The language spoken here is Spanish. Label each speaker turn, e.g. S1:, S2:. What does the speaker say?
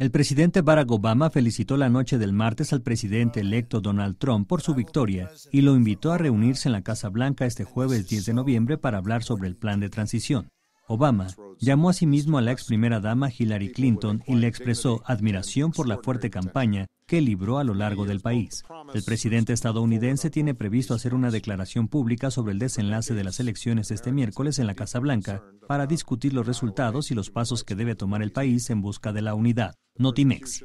S1: El presidente Barack Obama felicitó la noche del martes al presidente electo Donald Trump por su victoria y lo invitó a reunirse en la Casa Blanca este jueves 10 de noviembre para hablar sobre el plan de transición. Obama llamó a sí mismo a la ex primera dama Hillary Clinton y le expresó admiración por la fuerte campaña que libró a lo largo del país. El presidente estadounidense tiene previsto hacer una declaración pública sobre el desenlace de las elecciones este miércoles en la Casa Blanca para discutir los resultados y los pasos que debe tomar el país en busca de la unidad. Notimex.